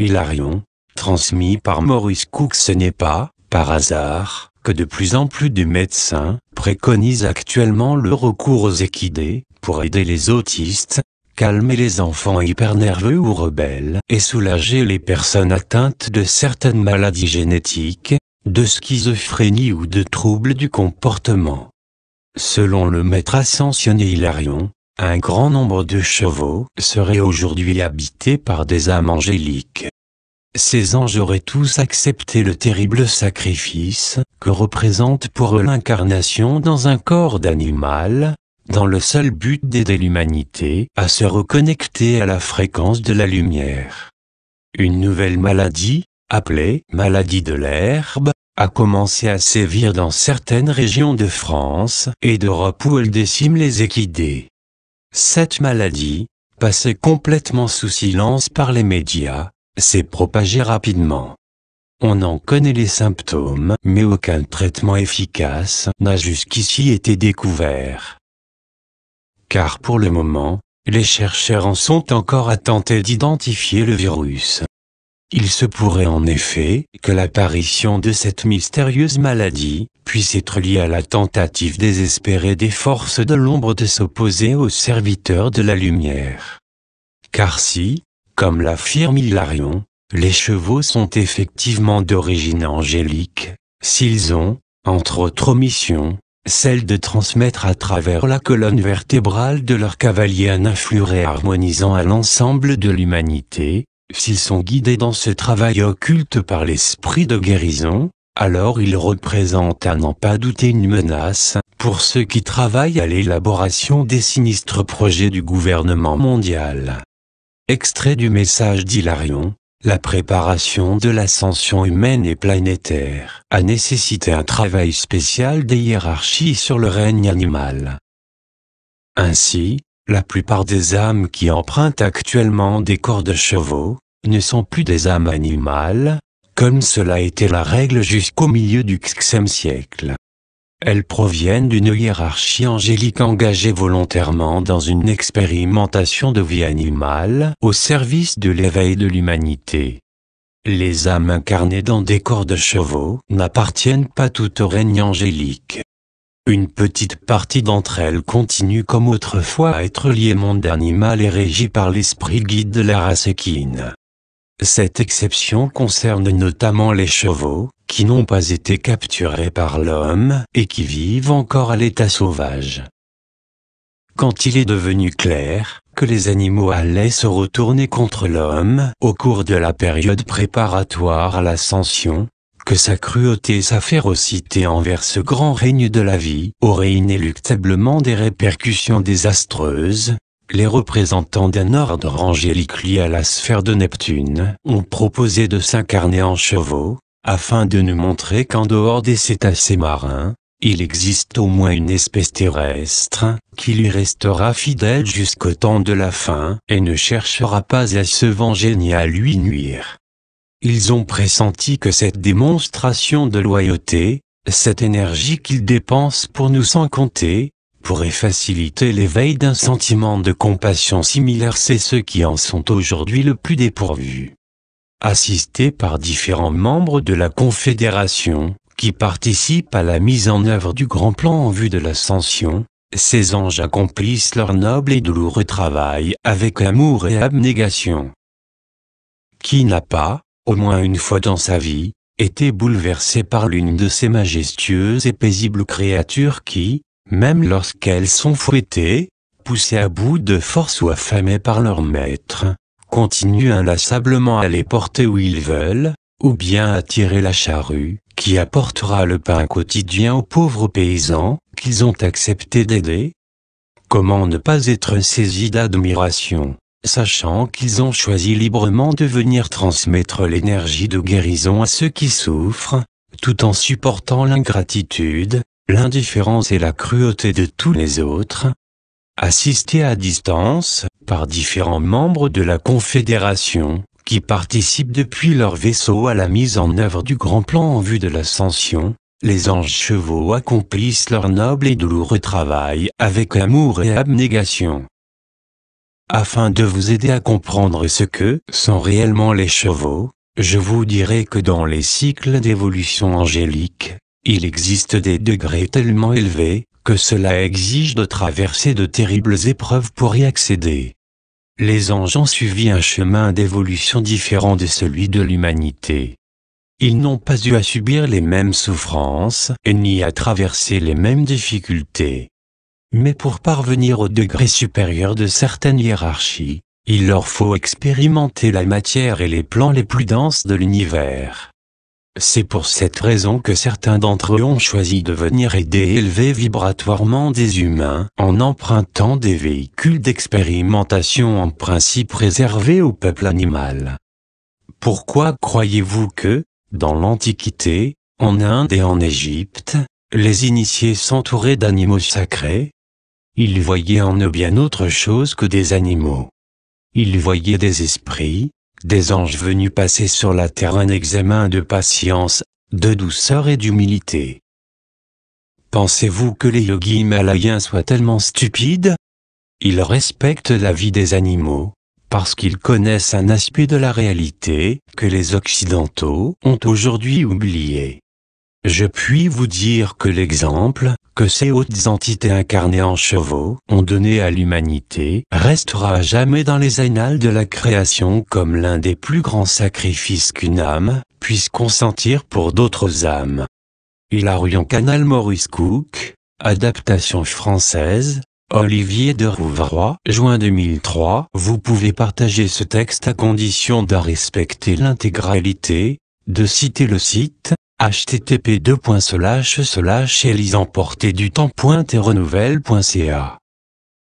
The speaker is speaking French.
Hilarion, transmis par Maurice Cook ce n'est pas, par hasard, que de plus en plus de médecins préconisent actuellement le recours aux équidés pour aider les autistes, calmer les enfants hypernerveux ou rebelles et soulager les personnes atteintes de certaines maladies génétiques, de schizophrénie ou de troubles du comportement. Selon le maître ascensionné Hilarion, un grand nombre de chevaux seraient aujourd'hui habités par des âmes angéliques. Ces anges auraient tous accepté le terrible sacrifice que représente pour eux l'incarnation dans un corps d'animal, dans le seul but d'aider l'humanité à se reconnecter à la fréquence de la lumière. Une nouvelle maladie, appelée maladie de l'herbe, a commencé à sévir dans certaines régions de France et d'Europe où elle décime les équidés. Cette maladie, passée complètement sous silence par les médias, s'est propagée rapidement. On en connaît les symptômes, mais aucun traitement efficace n'a jusqu'ici été découvert. Car pour le moment, les chercheurs en sont encore à tenter d'identifier le virus. Il se pourrait en effet que l'apparition de cette mystérieuse maladie puisse être liée à la tentative désespérée des forces de l'ombre de s'opposer aux serviteurs de la lumière. Car si, comme l'affirme Hilarion, les chevaux sont effectivement d'origine angélique, s'ils ont, entre autres missions, celle de transmettre à travers la colonne vertébrale de leur cavalier un influx harmonisant à l'ensemble de l'humanité, S'ils sont guidés dans ce travail occulte par l'esprit de guérison, alors ils représentent à n'en pas douter une menace pour ceux qui travaillent à l'élaboration des sinistres projets du gouvernement mondial. Extrait du message d'Hilarion, la préparation de l'ascension humaine et planétaire a nécessité un travail spécial des hiérarchies sur le règne animal. Ainsi, la plupart des âmes qui empruntent actuellement des corps de chevaux, ne sont plus des âmes animales, comme cela était la règle jusqu'au milieu du Xème siècle. Elles proviennent d'une hiérarchie angélique engagée volontairement dans une expérimentation de vie animale au service de l'éveil de l'humanité. Les âmes incarnées dans des corps de chevaux n'appartiennent pas toutes au règne angélique. Une petite partie d'entre elles continue comme autrefois à être liées monde animal et régie par l'esprit guide de la race équine. Cette exception concerne notamment les chevaux, qui n'ont pas été capturés par l'homme et qui vivent encore à l'état sauvage. Quand il est devenu clair que les animaux allaient se retourner contre l'homme au cours de la période préparatoire à l'ascension, que sa cruauté et sa férocité envers ce grand règne de la vie auraient inéluctablement des répercussions désastreuses les représentants d'un ordre angélique lié à la sphère de Neptune ont proposé de s'incarner en chevaux, afin de nous montrer qu'en dehors des cétacés marins, il existe au moins une espèce terrestre, qui lui restera fidèle jusqu'au temps de la fin et ne cherchera pas à se venger ni à lui nuire. Ils ont pressenti que cette démonstration de loyauté, cette énergie qu'ils dépensent pour nous sans compter, pourrait faciliter l'éveil d'un sentiment de compassion similaire c'est ceux qui en sont aujourd'hui le plus dépourvus. Assistés par différents membres de la Confédération, qui participent à la mise en œuvre du grand plan en vue de l'ascension, ces anges accomplissent leur noble et douloureux travail avec amour et abnégation. Qui n'a pas, au moins une fois dans sa vie, été bouleversé par l'une de ces majestueuses et paisibles créatures qui, même lorsqu'elles sont fouettées, poussées à bout de force ou affamées par leur maître, continuent inlassablement à les porter où ils veulent, ou bien à tirer la charrue, qui apportera le pain quotidien aux pauvres paysans, qu'ils ont accepté d'aider Comment ne pas être saisis d'admiration, sachant qu'ils ont choisi librement de venir transmettre l'énergie de guérison à ceux qui souffrent, tout en supportant l'ingratitude, l'indifférence et la cruauté de tous les autres, assistés à distance par différents membres de la Confédération, qui participent depuis leur vaisseau à la mise en œuvre du grand plan en vue de l'ascension, les anges chevaux accomplissent leur noble et douloureux travail avec amour et abnégation. Afin de vous aider à comprendre ce que sont réellement les chevaux, je vous dirai que dans les cycles d'évolution angélique, il existe des degrés tellement élevés, que cela exige de traverser de terribles épreuves pour y accéder. Les anges ont suivi un chemin d'évolution différent de celui de l'humanité. Ils n'ont pas eu à subir les mêmes souffrances et ni à traverser les mêmes difficultés. Mais pour parvenir au degré supérieur de certaines hiérarchies, il leur faut expérimenter la matière et les plans les plus denses de l'univers. C'est pour cette raison que certains d'entre eux ont choisi de venir aider et élever vibratoirement des humains en empruntant des véhicules d'expérimentation en principe réservés au peuple animal. Pourquoi croyez-vous que, dans l'Antiquité, en Inde et en Égypte, les initiés s'entouraient d'animaux sacrés Ils voyaient en eux bien autre chose que des animaux. Ils voyaient des esprits, des anges venus passer sur la terre un examen de patience, de douceur et d'humilité. Pensez-vous que les yogis malayens soient tellement stupides Ils respectent la vie des animaux, parce qu'ils connaissent un aspect de la réalité que les Occidentaux ont aujourd'hui oublié. Je puis vous dire que l'exemple que ces hautes entités incarnées en chevaux ont donné à l'humanité restera à jamais dans les annales de la création comme l'un des plus grands sacrifices qu'une âme puisse consentir pour d'autres âmes. Il a Hilarion Canal Maurice Cook, adaptation française, Olivier de Rouvroy, juin 2003. Vous pouvez partager ce texte à condition de respecter l'intégralité, de citer le site, http 2 elisemporté du temps et renouvelle.ca